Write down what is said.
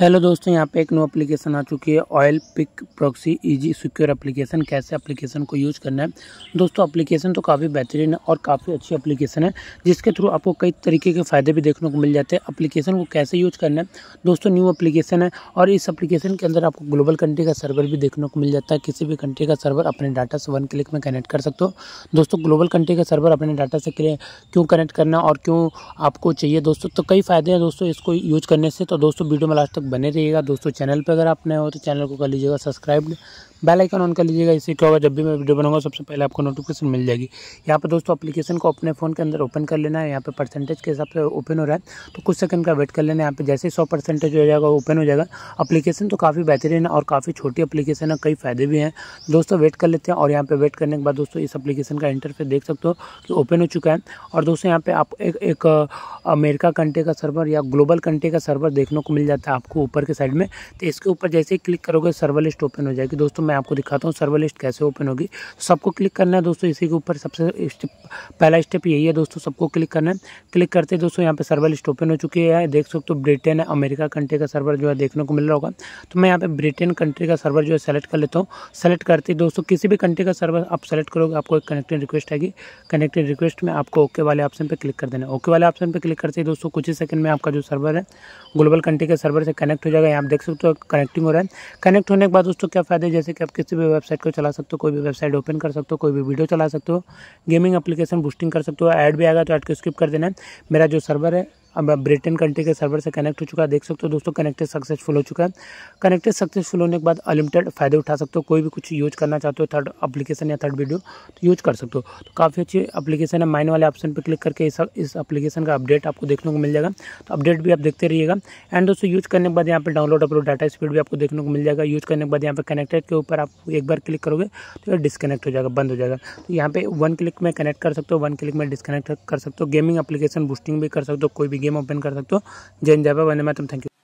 hello दोस्तों यहाँ पे एक न्यू एप्लीकेशन आ चुकी है oil pick proxy easy secure application कैसे एप्लीकेशन को यूज़ करना है दोस्तों एप्लीकेशन तो काफ़ी बेहतरीन है और काफ़ी अच्छी एप्लीकेशन है जिसके थ्रू आपको कई तरीके के फ़ायदे भी देखने को मिल जाते हैं एप्लीकेशन को कैसे यूज़ करना है दोस्तों न्यू एप्लीकेशन है और इस अप्लीकेशन के अंदर आपको ग्लोबल कंट्री का सर्वर भी देखने को मिल जाता है किसी भी कंट्री का सर्वर अपने डाटा से वन क्लिक में कनेक्ट कर सकते हो दोस्तों ग्लोबल कंट्री का सर्वर अपने डाटा से क्यों कनेक्ट करना और क्यों आपको चाहिए दोस्तों तो कई फ़ायदे हैं दोस्तों इसको यूज करने से तो दोस्तों वीडियो में लास्ट तक बने रहिएगा दोस्तों चैनल पर अगर आपने हो तो चैनल को कर लीजिएगा सब्सक्राइब बेल आइकन ऑन कर लीजिएगा इसी क्या होगा जब भी मैं वीडियो बनाऊंगा सबसे पहले आपको नोटिफिकेशन मिल जाएगी यहाँ पर दोस्तों अपलीकेशन को अपने फ़ोन के अंदर ओपन कर लेना है यहाँ पर परसेंटेज के हिसाब से ओपन हो रहा है तो कुछ सेकंड का वेट कर लेना है यहाँ पर जैसे ही सौ परसेंटेज हो जाएगा ओपन हो जाएगा अपलीकेशन तो काफ़ी बेहतरीन है और काफ़ी छोटी अपलीकेशन है कई फ़ायदे भी हैं दोस्तों वेट कर लेते हैं और यहाँ पर वेट करने के बाद दोस्तों इस अपलीकेशन का इंटरफेस देख सकते हो कि ओपन हो चुका है और दोस्तों यहाँ पर आप एक एक अमेरिका कंट्री का सर्वर या ग्लोबल कंट्री का सर्वर देखने को मिल जाता है आपको ऊपर के साइड में तो इसके ऊपर जैसे ही क्लिक करोगे सर्वर लिस्ट ओपन हो जाएगी दोस्तों मैं आपको दिखाता हूँ सर्वर लिस्ट कैसे ओपन होगी तो सबको क्लिक करना है दोस्तों इसी के ऊपर सबसे पहला स्टेप यही है दोस्तों सबको क्लिक करना है क्लिक करते दोस्तों यहाँ पे सर्वर लिस्ट ओपन हो चुकी है देख सकते हो ब्रिटेन अमेरिका कंट्री का सर्वर जो है देखने को मिल रहा होगा तो मैं यहाँ पर ब्रिटेन कंट्री का सर्वर जो है सेलेक्ट कर लेता हूँ सेलेक्ट करते दोस्तों किसी भी कंट्री का सर्वर आप सेलेक्ट करोगे आपको एक कनेक्टेड रिक्वेस्ट आएगी कनेक्टेड रिक्वेस्ट में आपको ओके वाले ऑप्शन पर क्लिक कर देना ओके वाले ऑप्शन पर क्लिक करते दोस्तों कुछ ही सेकंड में आपका जो सर्वर है ग्लोबल कंट्री के सर्वर से कनेक्ट हो जाएगा यहाँ देख सकते हो कनेक्टिंग हो रहा है कनेक्ट होने के बाद दोस्तों क्या फ़ायदा है जैसे कि आप किसी भी वेबसाइट को चला सकते हो कोई भी वेबसाइट ओपन कर सकते हो कोई भी वीडियो चला सकते हो गेमिंग एप्लीकेशन बूस्टिंग कर सकते हो ऐड भी आएगा तो ऐड को स्किप कर देना है मेरा जो सर्वर है अब ब्रिटेन कंट्री के सर्वर से कनेक्ट हो चुका है देख सकते हो दोस्तों कनेक्टेड सक्सेसफुल हो चुका है कनेक्टेड सक्सेसफुल होने के बाद अनलिमिटेड फ़ायदे उठा सकते हो कोई भी कुछ यूज करना चाहते हो थर्ड अपलीकेशन या थर्ड वीडियो तो यूज कर सकते हो तो काफ़ी अच्छी अपलीकेशन है माइन वाले ऑप्शन पर क्लिक करके इस इस का अपडेट आपको देखने को मिल जाएगा तो अपडेट भी आप देखते रहिएगा एंड दोस्तों यूज करने के बाद यहाँ पर डाउनलोड अपलोड डाटा स्पीड भी आपको देखने को मिल जाएगा यूज करने के बाद यहाँ पर कनेक्टेड के ऊपर आप एक बार क्लिक करोगे तो डिस्कनेक्ट हो जाएगा बंद हो जाएगा तो यहाँ पे वन क्लिक में कनेक्ट कर सकते हो वन क्लिक में डिस्कनेक्ट कर सकते हो गेमिंग एप्लीकेशन बूस्टिंग भी कर सकते हो कोई भी गेम ओपन कर सकते हो जय जय बाय वंदे मातम थैंक यू